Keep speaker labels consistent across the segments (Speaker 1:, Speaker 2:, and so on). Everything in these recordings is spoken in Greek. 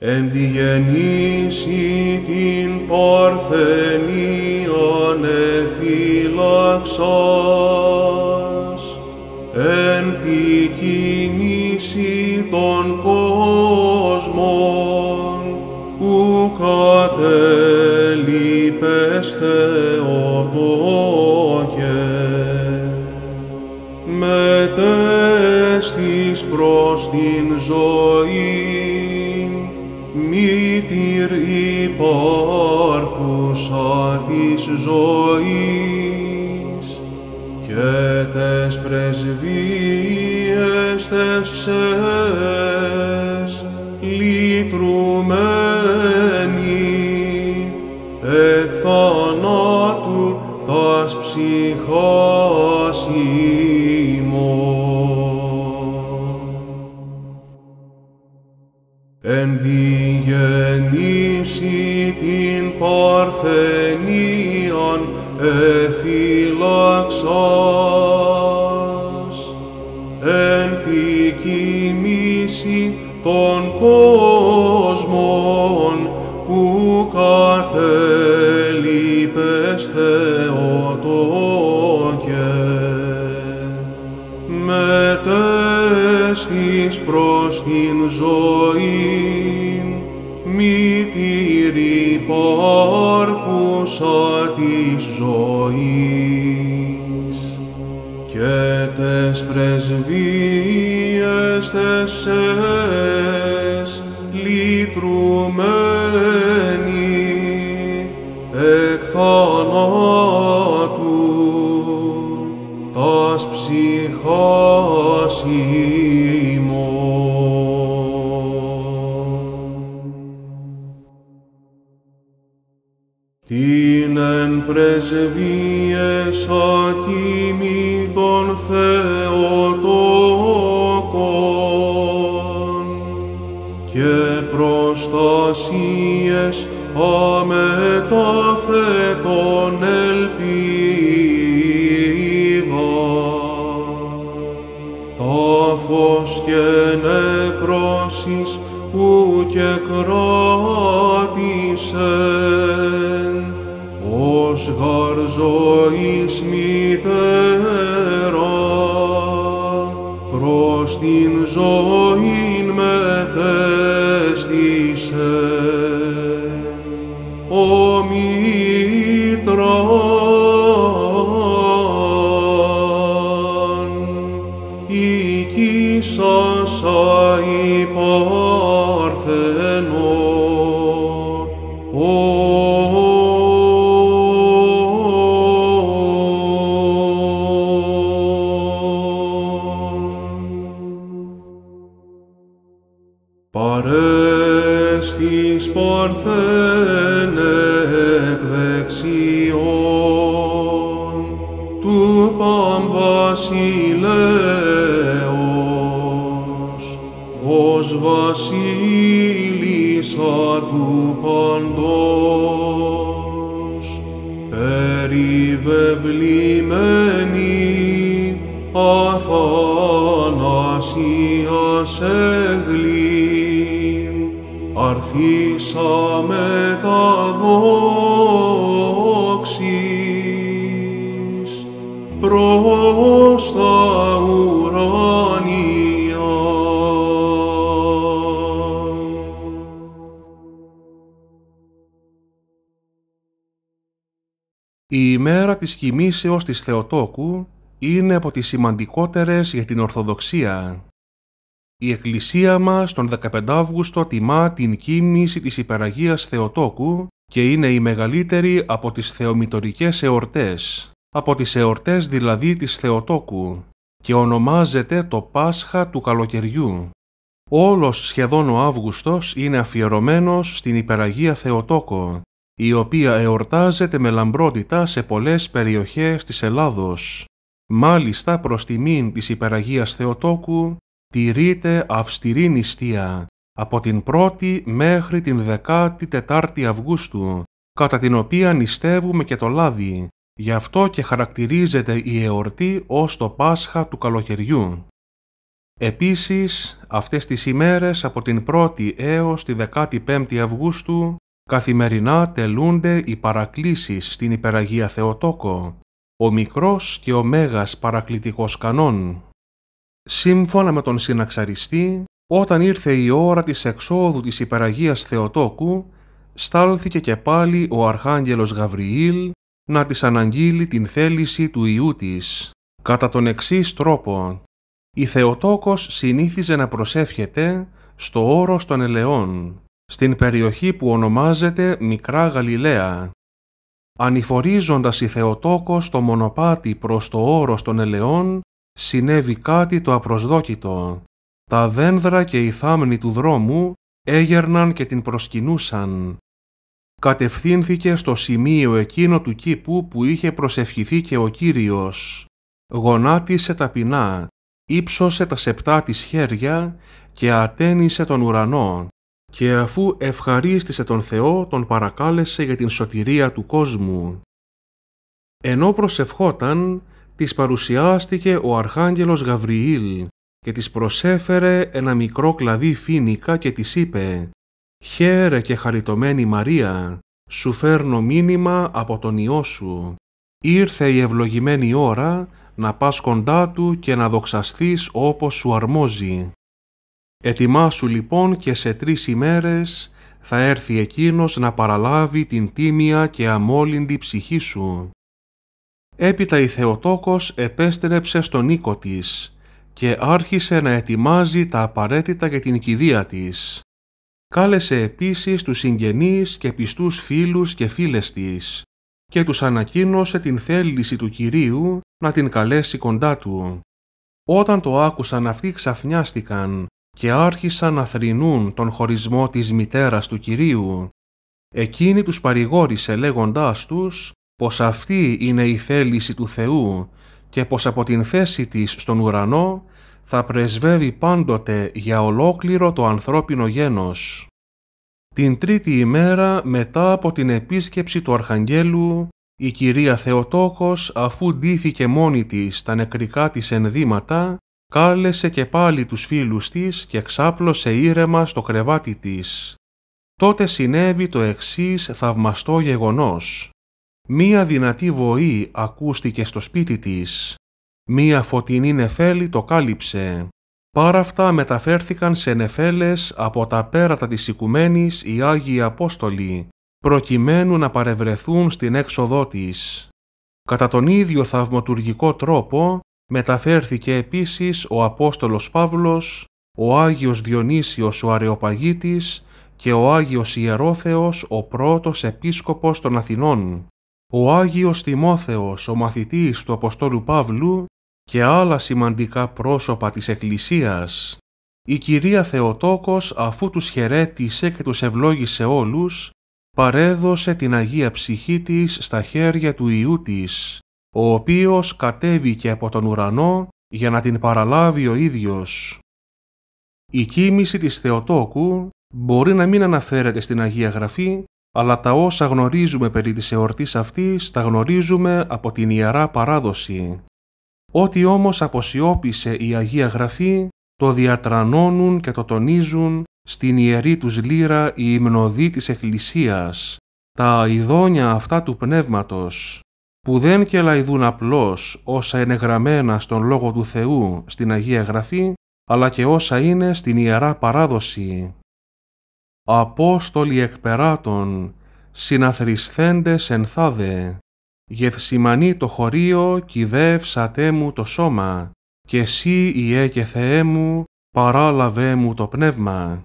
Speaker 1: Εν τη γεννήση την πορθενίον εφύλαξας, εν τη κίνηση των κόσμων, που κατέλειπες Θεοτόκε, μετέστης προς την ζωή Μήτυρ υπάρχουσα της ζωής και τες πρεσβείες τες ξέες λυτρουμένη εκ θανάτου τας ψυχάς που ου ο Θεοτόκε. Μετέστης προς την ζωή, μη τη υπάρχουσα της ζωής και τες πρεσβείες λυτρωμένη εκ θανάτου τας ψυχάς Την εν πρεσβείεσα τιμή τον Θεοτόκο και προστασίες αμετάθετον ελπίδα. Τάφος και νεκροσις που και κράτησεν, ως γαρ ζωής μητέρα, προς την ζωή μετέστησε. Ο Μήτραν, η Κίσασα υπόλοιπη, Κυρίον του Πανβασιλέως ως Βασίλισσα του Παντός περιβεβλημένη αθανασία σε Αρθίσα με τα Η
Speaker 2: ημέρα της κοιμήσεως της Θεοτόκου είναι από τις σημαντικότερες για την Ορθοδοξία. Η Εκκλησία μας τον 15 Αύγουστο τιμά την κίνηση της Υπεραγίας Θεοτόκου και είναι η μεγαλύτερη από τις θεομητορικές εορτές από τις εορτές δηλαδή της Θεοτόκου και ονομάζεται το Πάσχα του Καλοκαιριού. Όλος σχεδόν ο Αύγουστος είναι αφιερωμένος στην Υπεραγία Θεοτόκο, η οποία εορτάζεται με λαμπρότητα σε πολλές περιοχές της Ελλάδος. Μάλιστα προς τιμήν της Υπεραγίας Θεοτόκου τηρείται αυστηρή νηστεία από την 1η μέχρι την 14η Αυγούστου, κατά την οποία νηστεύουμε και το λάδι, Γι' αυτό και χαρακτηρίζεται η εορτή ως το Πάσχα του καλοκαιριού. Επίσης, αυτές τις ημέρες από την 1η έως τη 15η Αυγούστου καθημερινά τελούνται οι παρακλήσεις στην Υπεραγία Θεοτόκο, ο μικρός και ο μέγας παρακλητικός κανόν. Σύμφωνα με τον συναξαριστή, όταν ήρθε η ώρα της εξόδου της Υπεραγίας Θεοτόκου, στάλθηκε και πάλι ο Αρχάγγελος Γαβριήλ να της αναγγείλει την θέληση του Ιού της. Κατά τον εξής τρόπο, η Θεοτόκος συνήθιζε να προσεύχεται στο όρος των ελαιών, στην περιοχή που ονομάζεται Μικρά Γαλιλαία. Ανηφορίζοντας η Θεοτόκος το μονοπάτι προς το όρος των ελαιών, συνέβη κάτι το απροσδόκητο. Τα δένδρα και η θάμνη του δρόμου έγερναν και την προσκυνούσαν κατευθύνθηκε στο σημείο εκείνο του κήπου που είχε προσευχηθεί και ο Κύριος. Γονάτισε ταπεινά, ύψωσε τα σεπτά της χέρια και ατένισε τον ουρανό και αφού ευχαρίστησε τον Θεό τον παρακάλεσε για την σωτηρία του κόσμου. Ενώ προσευχόταν, της παρουσιάστηκε ο Αρχάγγελος Γαβριήλ και της προσέφερε ένα μικρό κλαδί φίνικα και της είπε «Χαίρε και χαριτωμένη Μαρία, σου φέρνω μήνυμα από τον Υιό σου. Ήρθε η ευλογημένη ώρα να πας κοντά του και να δοξαστείς όπως σου αρμόζει. Ετοιμάσου λοιπόν και σε τρεις ημέρες θα έρθει εκείνος να παραλάβει την τίμια και αμόλυντη ψυχή σου. Έπειτα η Θεοτόκος επέστρεψε στον οίκο της και άρχισε να ετοιμάζει τα απαραίτητα για την κηδεία της. Κάλεσε επίσης τους συγγενείς και πιστούς φίλους και φίλες της και τους ανακοίνωσε την θέληση του Κυρίου να την καλέσει κοντά του. Όταν το άκουσαν αυτοί ξαφνιάστηκαν και άρχισαν να θρηνούν τον χωρισμό της μητέρας του Κυρίου. Εκείνη τους παρηγόρησε λέγοντάς τους πως αυτή είναι η θέληση του Θεού και πως από την θέση της στον ουρανό θα πρεσβεύει πάντοτε για ολόκληρο το ανθρώπινο γένος. Την τρίτη ημέρα μετά από την επίσκεψη του Αρχαγγέλου, η κυρία Θεοτόκος αφού ντύθηκε μόνη της τα νεκρικά της ενδύματα, κάλεσε και πάλι τους φίλους της και ξάπλωσε ήρεμα στο κρεβάτι της. Τότε συνέβη το εξής θαυμαστό γεγονός. Μία δυνατή βοή ακούστηκε στο σπίτι της. Μία φωτεινή νεφέλη το κάλυψε. Πάρα αυτά μεταφέρθηκαν σε νεφέλες από τα πέρατα της οικουμένης οι Άγιοι Απόστολοι, προκειμένου να παρευρεθούν στην έξοδό της. Κατά τον ίδιο θαυματουργικό τρόπο μεταφέρθηκε επίσης ο Απόστολος Παύλος, ο Άγιος Διονύσιος ο Αρεοπαγίτης και ο Άγιος Ιερόθεος ο πρώτος επίσκοπος των Αθηνών. Ο Άγιος Τιμόθεος, ο μαθητής του Αποστόλου Παύλου, και άλλα σημαντικά πρόσωπα της Εκκλησίας, η κυρία Θεοτόκος αφού τους χαιρέτησε και τους ευλόγησε όλους, παρέδωσε την Αγία Ψυχή της στα χέρια του Ιού της, ο οποίος κατέβηκε από τον ουρανό για να την παραλάβει ο ίδιος. Η κίνηση της Θεοτόκου μπορεί να μην αναφέρεται στην Αγία Γραφή, αλλά τα όσα γνωρίζουμε περί της εορτής αυτής τα γνωρίζουμε από την Ιερά Παράδοση. Ό,τι όμως αποσιώπησε η Αγία Γραφή, το διατρανώνουν και το τονίζουν στην ιερή τους λύρα η υμνοδή της Εκκλησίας, τα ειδόνια αυτά του Πνεύματος, που δεν κελαϊδούν απλώς όσα είναι γραμμένα στον Λόγο του Θεού στην Αγία Γραφή, αλλά και όσα είναι στην Ιερά Παράδοση. Απόστολοι εκπεράτων, συναθρισθέντες ενθάδε, Γευσημανεί το χωρίο, κυδεύσατε μου το σώμα, και εσύ, Ιε και Θεέ μου, παράλαβέ μου το πνεύμα.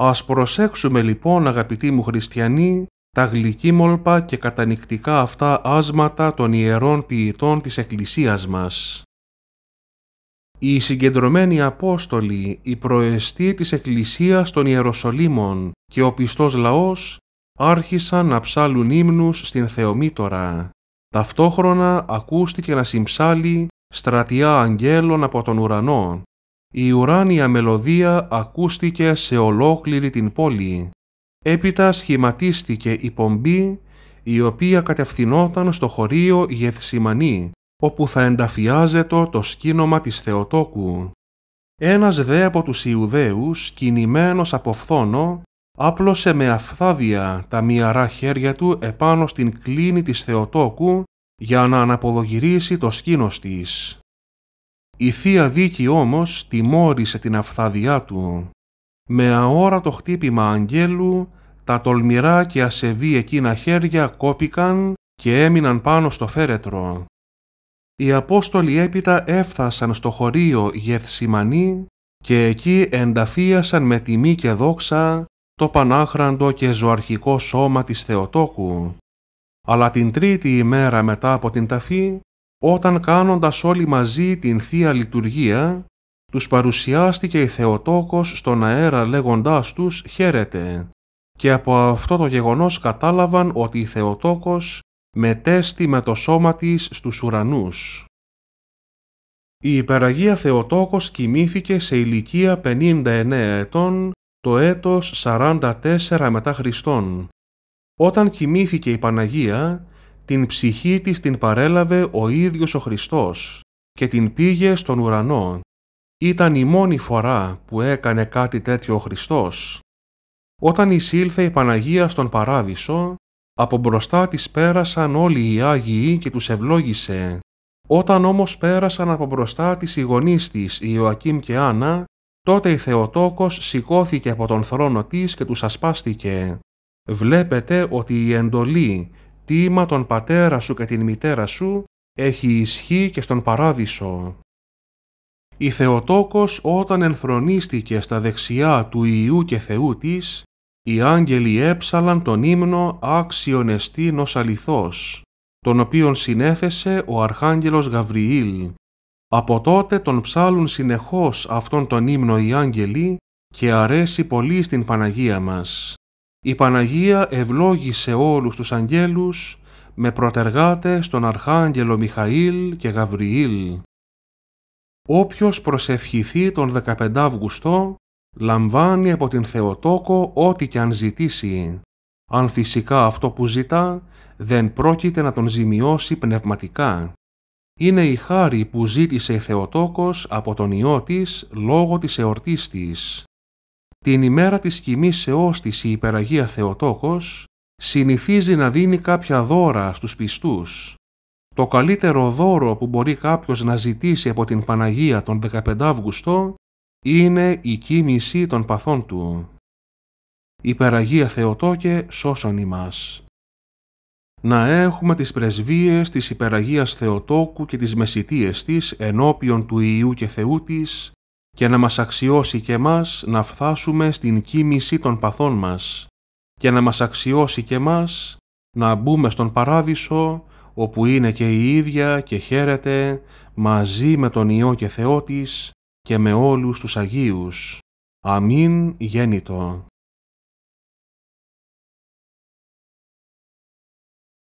Speaker 2: Ας προσέξουμε λοιπόν, αγαπητοί μου χριστιανοί, τα γλυκίμολπα και κατανικτικά αυτά άσματα των ιερών ποιητών της Εκκλησίας μας. Οι συγκεντρωμένοι Απόστολοι, οι προεστοί της Εκκλησίας των Ιεροσολύμων και ο πιστός λαός άρχισαν να ψάλουν ύμνους στην Θεομήτωρα. Ταυτόχρονα ακούστηκε να συμψάλει στρατιά αγγέλων από τον ουρανό. Η ουράνια μελωδία ακούστηκε σε ολόκληρη την πόλη. Έπειτα σχηματίστηκε η πομπή η οποία κατευθυνόταν στο χωρίο Γεθσιμανή, όπου θα ενταφιάζεται το σκήνομα της Θεοτόκου. Ένας δε από τους Ιουδαίους, κινημένος από φθόνο, άπλωσε με αφθάδια τα μυαρά χέρια του επάνω στην κλίνη της Θεοτόκου για να αναποδογυρίσει το σκήνος της. Η Θεία Δίκη όμως τιμώρησε την αφθαδιά του. Με αόρατο χτύπημα αγγέλου, τα τολμηρά και ασεβή εκείνα χέρια κόπηκαν και έμειναν πάνω στο φέρετρο. Οι Απόστολοι έπειτα έφθασαν στο χωρίο Γεθσιμανή και εκεί ενταφίασαν με τιμή και δόξα το πανάχραντο και ζωαρχικό σώμα της Θεοτόκου. Αλλά την τρίτη ημέρα μετά από την ταφή, όταν κάνοντας όλοι μαζί την Θεία Λειτουργία, τους παρουσιάστηκε η Θεοτόκος στον αέρα λέγοντάς τους «Χαίρετε». Και από αυτό το γεγονός κατάλαβαν ότι η Θεοτόκος μετέστη με το σώμα της στους ουρανούς. Η υπεραγία Θεοτόκος κοιμήθηκε σε ηλικία 59 ετών το έτος 44 μετά Χριστόν. Όταν κοιμήθηκε η Παναγία, την ψυχή της την παρέλαβε ο ίδιος ο Χριστός και την πήγε στον ουρανό. Ήταν η μόνη φορά που έκανε κάτι τέτοιο ο Χριστός. Όταν εισήλθε η Παναγία στον Παράδεισο, από μπροστά της πέρασαν όλοι οι Άγιοι και τους ευλόγησε. Όταν όμως πέρασαν από μπροστά της οι γονείς της Ιωακήμ και Άννα, Τότε η Θεοτόκος σηκώθηκε από τον θρόνο της και τους ασπάστηκε. Βλέπετε ότι η εντολή «Τίμα τον πατέρα σου και την μητέρα σου» έχει ισχύ και στον παράδεισο. Η Θεοτόκος όταν ενθρονίστηκε στα δεξιά του Ιού και Θεού της, οι άγγελοι έψαλαν τον ύμνο «Άξιον εστίν ως τον οποίον συνέθεσε ο Αρχάγγελος Γαβριήλ από τότε τον ψάλουν συνεχώς αυτόν τον ύμνο οι άγγελοι και αρέσει πολύ στην Παναγία μας. Η Παναγία ευλόγησε όλους τους αγγέλους με προτεργάτε τον Αρχάγγελο Μιχαήλ και Γαβριήλ. Όποιος προσευχηθεί τον 15 Αυγουστό λαμβάνει από την Θεοτόκο ό,τι και αν ζητήσει. Αν φυσικά αυτό που ζητά δεν πρόκειται να τον ζημιώσει πνευματικά είναι η χάρη που ζήτησε η Θεοτόκος από τον Υιό της λόγω της εορτής της. Την ημέρα της κοιμήσεώς της η υπεραγία Θεοτόκος συνηθίζει να δίνει κάποια δώρα στους πιστούς. Το καλύτερο δώρο που μπορεί κάποιος να ζητήσει από την Παναγία τον 15 Αύγουστο είναι η κίνηση των παθών του. Υπεραγία Θεοτόκε σώσον ημάς να έχουμε τις πρεσβείες της Υπεραγίας Θεοτόκου και τις μεσητείες της ενώπιον του Ιού και Θεού της και να μας αξιώσει και μας να φθάσουμε στην κοίμηση των παθών μας και να μας αξιώσει και μας να μπούμε στον Παράδεισο όπου είναι και η ίδια και χαίρεται μαζί με τον Υιό και Θεό της και με όλους τους Αγίους. Αμήν γέννητο.